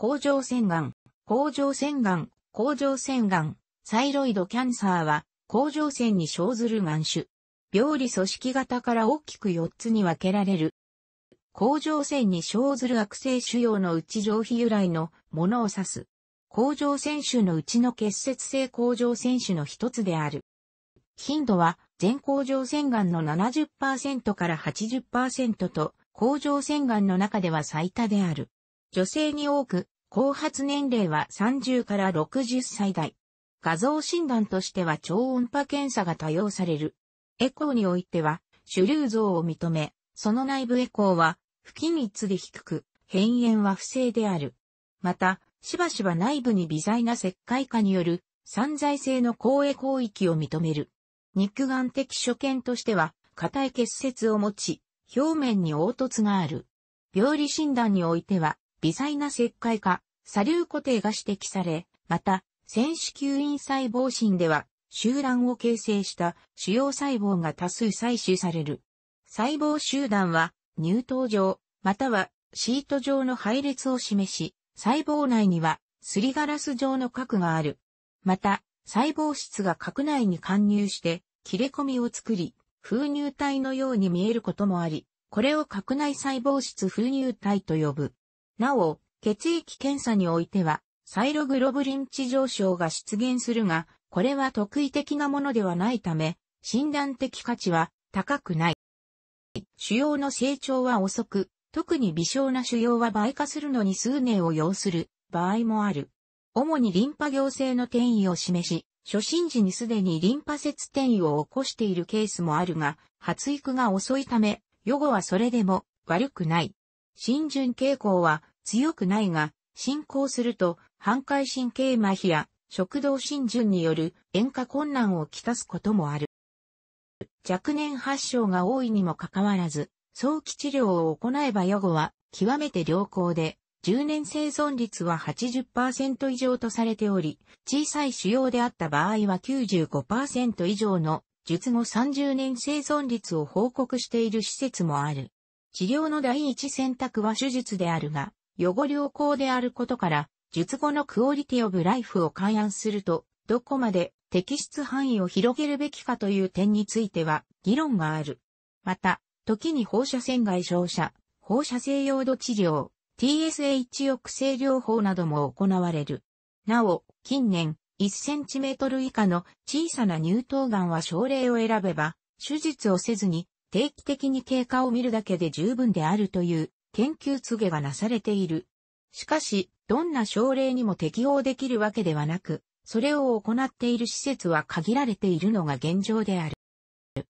甲状腺がん、甲状腺がん、甲状腺がん、サイロイドキャンサーは、甲状腺に生ずるがん種。病理組織型から大きく4つに分けられる。甲状腺に生ずる悪性腫瘍のうち上皮由来のものを指す。甲状腺腫のうちの結節性甲状腺腫の一つである。頻度は全甲状腺がんの70%から80%と、甲状腺がんの中では最多である。女性に多く、後発年齢は30から60歳代。画像診断としては超音波検査が多用される。エコーにおいては、主流像を認め、その内部エコーは、不均一で低く、変炎は不正である。また、しばしば内部に微細な石灰化による散在性の公営広域を認める。肉眼的所見としては、硬い結節を持ち、表面に凹凸がある。病理診断においては、微細な石灰化、砂粒固定が指摘され、また、選手吸引細胞診では、集団を形成した主要細胞が多数採取される。細胞集団は、乳頭状、またはシート状の配列を示し、細胞内にはすりガラス状の核がある。また、細胞質が核内に貫入して、切れ込みを作り、封入体のように見えることもあり、これを核内細胞質封入体と呼ぶ。なお、血液検査においては、サイログロブリン値上昇が出現するが、これは特異的なものではないため、診断的価値は高くない。腫瘍の成長は遅く、特に微小な腫瘍は倍化するのに数年を要する場合もある。主にリンパ行性の転移を示し、初心時にすでにリンパ節転移を起こしているケースもあるが、発育が遅いため、予後はそれでも悪くない。浸潤傾向は強くないが、進行すると、半壊神経麻痺や食道浸潤による塩化困難をきたすこともある。若年発症が多いにもかかわらず、早期治療を行えば予後は極めて良好で、10年生存率は80%以上とされており、小さい腫瘍であった場合は95%以上の術後30年生存率を報告している施設もある。治療の第一選択は手術であるが、予後良好であることから、術後のクオリティオブライフを勘案すると、どこまで適出範囲を広げるべきかという点については議論がある。また、時に放射線外照射、放射性用土治療、TSH 抑制療法なども行われる。なお、近年、1センチメートル以下の小さな乳頭がんは症例を選べば、手術をせずに定期的に経過を見るだけで十分であるという研究告げがなされている。しかし、どんな症例にも適応できるわけではなく、それを行っている施設は限られているのが現状である。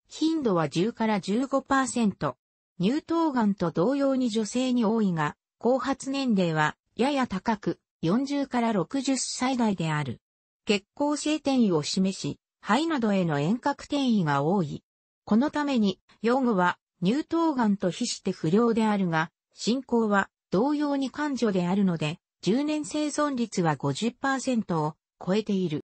頻度は10から15%。乳頭がんと同様に女性に多いが、後発年齢はやや高く、40から60歳代である。血行性転移を示し、肺などへの遠隔転移が多い。このために、用語は乳頭癌と比して不良であるが、進行は同様に患女であるので、10年生存率は50%を超えている。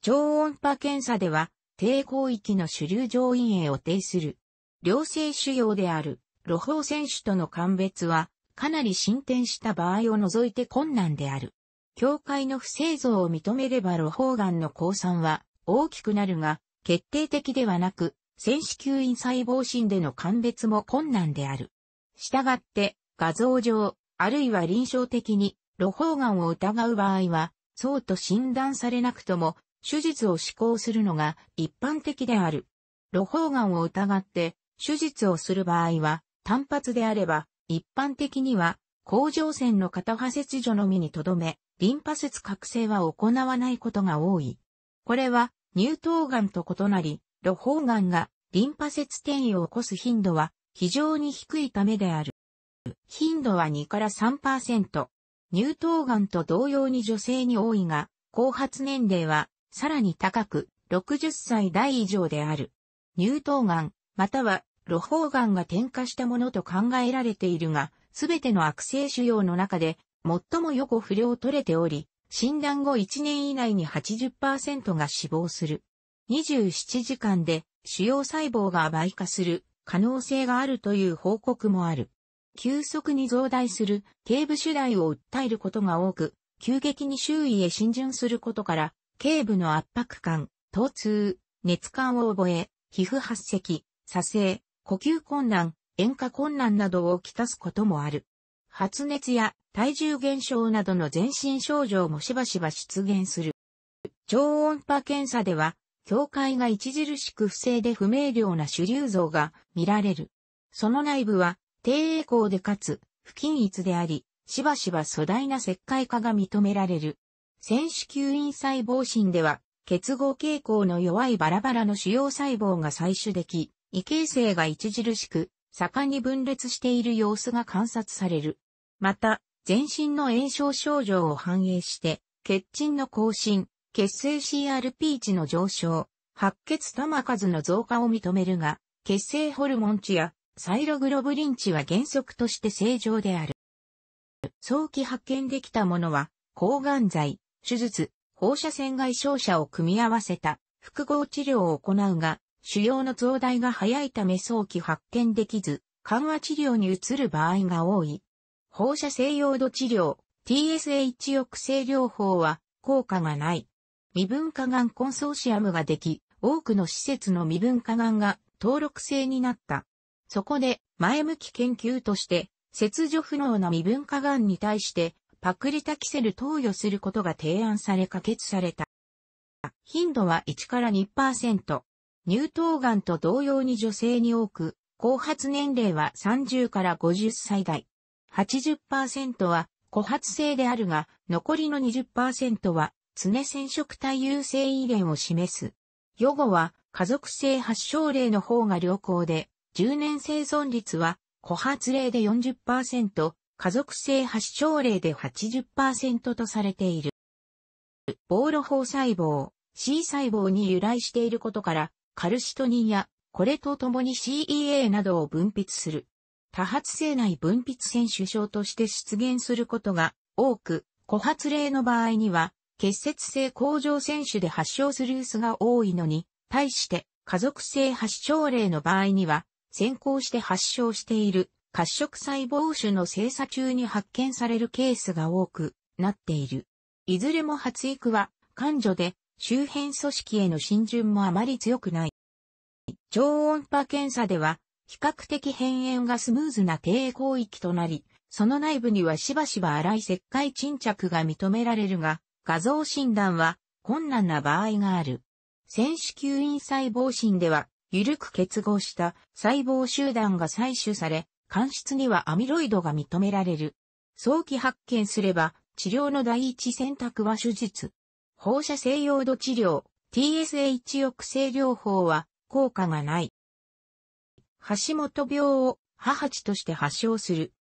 超音波検査では、低広域の主流上陰影を呈する。良性腫瘍である、露胞選手との鑑別は、かなり進展した場合を除いて困難である。境界の不正像を認めれば露胞癌の降参は大きくなるが、決定的ではなく、戦子吸引細胞診での鑑別も困難である。したがって、画像上、あるいは臨床的に、露胞癌を疑う場合は、そうと診断されなくとも、手術を施行するのが一般的である。露胞癌を疑って、手術をする場合は、単発であれば、一般的には、甲状腺の片派切除のみにとどめ、リンパ節覚醒は行わないことが多い。これは、乳頭癌と異なり、露胞癌がリンパ節転移を起こす頻度は非常に低いためである。頻度は2から3%。乳頭癌と同様に女性に多いが、後発年齢はさらに高く、60歳代以上である。乳頭癌、または露胞癌が転化したものと考えられているが、すべての悪性腫瘍の中で最も予後不良を取れており、診断後1年以内に80%が死亡する。27時間で主要細胞が倍化する可能性があるという報告もある。急速に増大する頸部主題を訴えることが多く、急激に周囲へ浸潤することから、頸部の圧迫感、疼痛、熱感を覚え、皮膚発赤、左性、呼吸困難、塩化困難などをきたすこともある。発熱や体重減少などの全身症状もしばしば出現する。超音波検査では教会が著しく不正で不明瞭な主流像が見られる。その内部は低栄光でかつ不均一であり、しばしば粗大な石灰化が認められる。選手吸引細胞診では、結合傾向の弱いバラバラの主要細胞が採取でき、異形成が著しく、盛んに分裂している様子が観察される。また、全身の炎症症状を反映して、血沈の更新、血清 CRP 値の上昇、白血玉数の増加を認めるが、血清ホルモン値やサイログロブリン値は原則として正常である。早期発見できたものは、抗がん剤、手術、放射線外傷者を組み合わせた複合治療を行うが、腫瘍の増大が早いため早期発見できず、緩和治療に移る場合が多い。放射性用土治療、TSH 抑制療法は効果がない。未分化がんコンソーシアムができ、多くの施設の未分化がんが登録制になった。そこで、前向き研究として、切除不能な未分化がんに対して、パクリタキセル投与することが提案され可決された。頻度は1から2%。乳頭がんと同様に女性に多く、後発年齢は30から50歳代。80%は、後発性であるが、残りの20%は常染色体優性遺伝を示す。予後は家族性発症例の方が良好で、10年生存率は、個発例で40%、家族性発症例で80%とされている。ボーロ胞細胞、C 細胞に由来していることから、カルシトニンや、これと共に CEA などを分泌する。多発性内分泌腺腫症として出現することが多く、個発例の場合には、結節性甲状腺腫で発症する薄が多いのに、対して家族性発症例の場合には、先行して発症している褐色細胞腫の精査中に発見されるケースが多くなっている。いずれも発育は患女で周辺組織への浸潤もあまり強くない。超音波検査では比較的変炎がスムーズな低行域となり、その内部にはしばしば荒い石灰沈着が認められるが、画像診断は困難な場合がある。選手吸引細胞診では、緩く結合した細胞集団が採取され、間質にはアミロイドが認められる。早期発見すれば、治療の第一選択は手術。放射性用土治療、TSH 抑制療法は効果がない。橋本病を母父として発症する。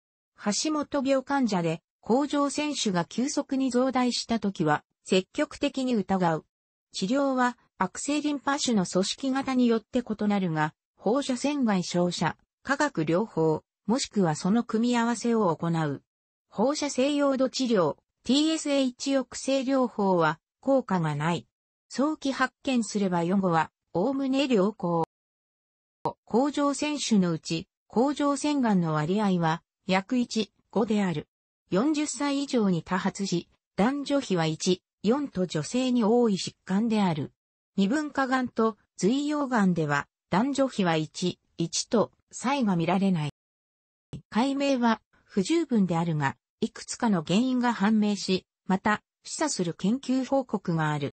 橋本病患者で甲状腺腫が急速に増大した時は、積極的に疑う。治療は、悪性リンパ腫の組織型によって異なるが、放射線外照射、化学療法、もしくはその組み合わせを行う。放射性用土治療、TSH 抑制療法は効果がない。早期発見すれば予後は、おおむね良好。甲状腺腫のうち、甲状腺がんの割合は、約1、5である。40歳以上に多発し、男女比は1、4と女性に多い疾患である。二分化癌と髄溶癌では、男女比は1、1と差が見られない。解明は不十分であるが、いくつかの原因が判明し、また、示唆する研究報告がある。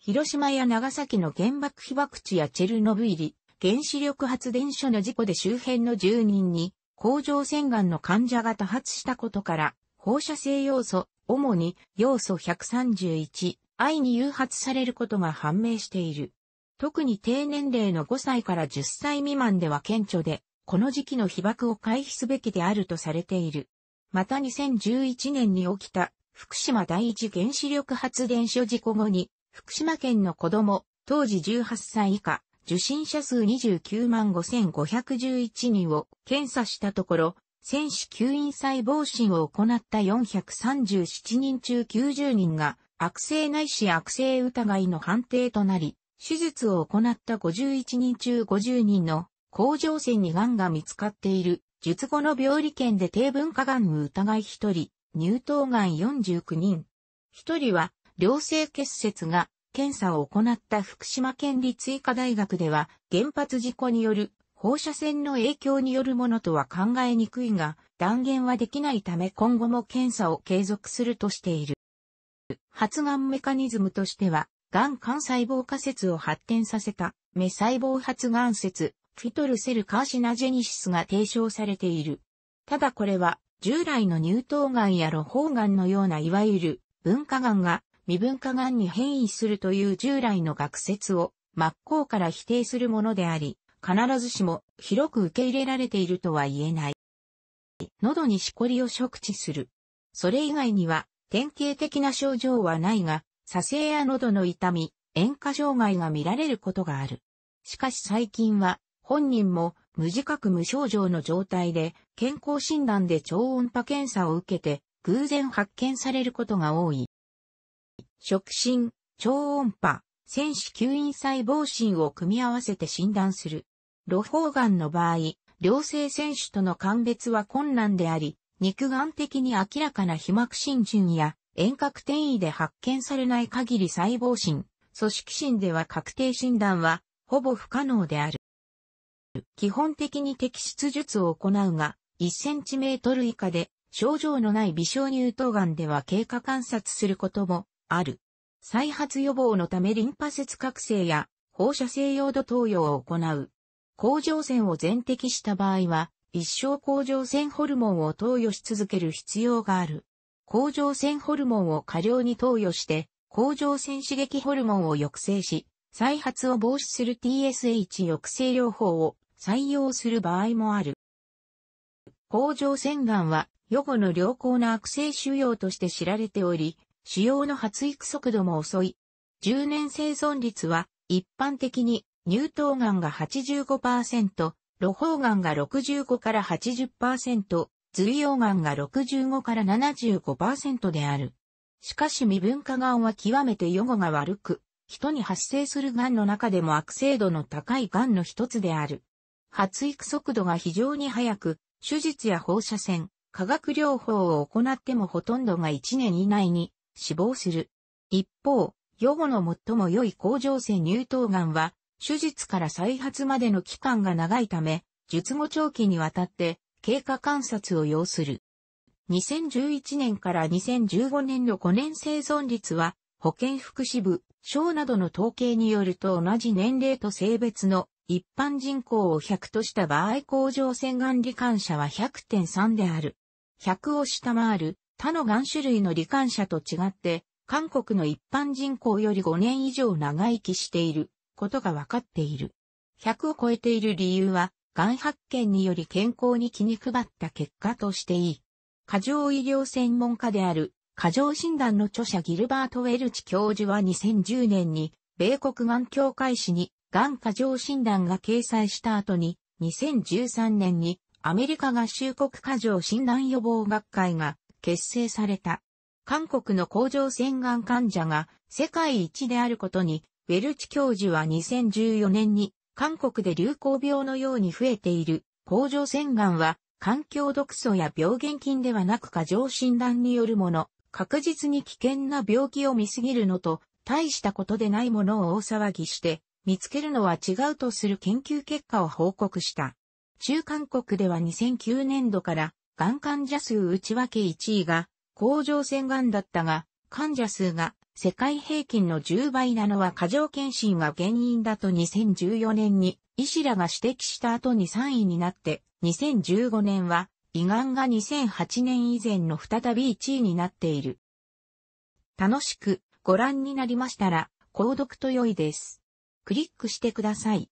広島や長崎の原爆被爆地やチェルノブイリ、原子力発電所の事故で周辺の住人に甲状腺がんの患者が多発したことから、放射性要素、主に要素 131i に誘発されることが判明している。特に低年齢の5歳から10歳未満では顕著で、この時期の被爆を回避すべきであるとされている。また2011年に起きた福島第一原子力発電所事故後に、福島県の子供、当時18歳以下、受診者数29万5511人を検査したところ、選手吸引細胞診を行った437人中90人が悪性ないし悪性疑いの判定となり、手術を行った51人中50人の甲状腺に癌が見つかっている、術後の病理研で低分化癌の疑い1人、乳頭癌49人。1人は良性結節が検査を行った福島県立医科大学では、原発事故による放射線の影響によるものとは考えにくいが、断言はできないため今後も検査を継続するとしている。発がんメカニズムとしては、がん幹細胞仮説を発展させた、目細胞発がん説、フィトルセルカーシナジェニシスが提唱されている。ただこれは、従来の乳頭がんや露胞がんのようないわゆる、文化がんが未分化癌に変異するという従来の学説を真っ向から否定するものであり、必ずしも広く受け入れられているとは言えない。喉にしこりを触知する。それ以外には典型的な症状はないが、左性や喉の痛み、嚥化障害が見られることがある。しかし最近は本人も無自覚無症状の状態で健康診断で超音波検査を受けて偶然発見されることが多い。触診、超音波、戦子吸引細胞診を組み合わせて診断する。露胞癌の場合、良性選手との鑑別は困難であり、肉眼的に明らかな皮膜浸潤や遠隔転移で発見されない限り細胞診、組織診では確定診断はほぼ不可能である。基本的に摘出術を行うが、1センチメートル以下で症状のない微小乳頭癌では経過観察することもある。再発予防のためリンパ節覚醒や放射性用土投与を行う。甲状腺を全摘した場合は、一生甲状腺ホルモンを投与し続ける必要がある。甲状腺ホルモンを過量に投与して、甲状腺刺激ホルモンを抑制し、再発を防止する TSH 抑制療法を採用する場合もある。甲状腺がんは、予後の良好な悪性腫瘍として知られており、使用の発育速度も遅い。10年生存率は一般的に乳頭がんが85%、露胞がんが65から80%、髄溶がんが65から75%である。しかし未分化がんは極めて予後が悪く、人に発生するがんの中でも悪性度の高いがんの一つである。発育速度が非常に速く、手術や放射線、化学療法を行ってもほとんどが1年以内に死亡する。一方、予後の最も良い甲状腺乳頭がんは、手術から再発までの期間が長いため、術後長期にわたって経過観察を要する。2011年から2015年の5年生存率は、保健福祉部、省などの統計によると同じ年齢と性別の一般人口を100とした場合甲状腺がん罹患者は100.3である。100を下回る他の癌種類の罹患者と違って、韓国の一般人口より5年以上長生きしていることが分かっている。100を超えている理由は、癌発見により健康に気に配った結果としていい。過剰医療専門家である、過剰診断の著者ギルバート・ウェルチ教授は2010年に、米国癌協会誌に、癌過剰診断が掲載した後に、2013年に、アメリカ合衆国過剰診断予防学会が、結成された。韓国の甲状腺がん患者が世界一であることに、ウェルチ教授は2014年に、韓国で流行病のように増えている甲状腺がんは、環境毒素や病原菌ではなく過剰診断によるもの、確実に危険な病気を見すぎるのと、大したことでないものを大騒ぎして、見つけるのは違うとする研究結果を報告した。中韓国では2009年度からがん患者数内訳1位が甲状腺がんだったが、患者数が世界平均の10倍なのは過剰検診が原因だと2014年に医師らが指摘した後に3位になって2015年は胃がんが2008年以前の再び1位になっている。楽しくご覧になりましたら購読と良いです。クリックしてください。